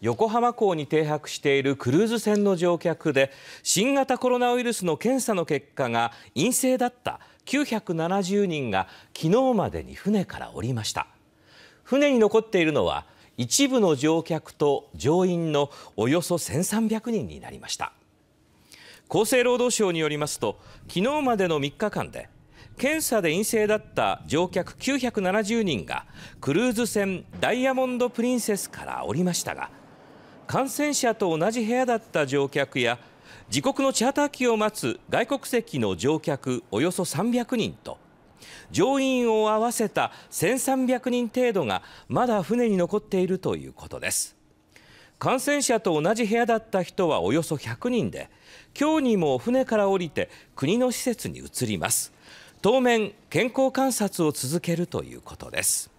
横浜港に停泊しているクルーズ船の乗客で新型コロナウイルスの検査の結果が陰性だった970人が昨日までに船から降りました船に残っているのは一部の乗客と乗員のおよそ1300人になりました厚生労働省によりますと昨日までの3日間で検査で陰性だった乗客970人がクルーズ船ダイヤモンド・プリンセスから降りましたが感染者と同じ部屋だった乗客や自国のチャーター機を待つ外国籍の乗客およそ300人と乗員を合わせた1300人程度がまだ船に残っているということです感染者と同じ部屋だった人はおよそ100人で今日にも船から降りて国の施設に移ります当面健康観察を続けるということです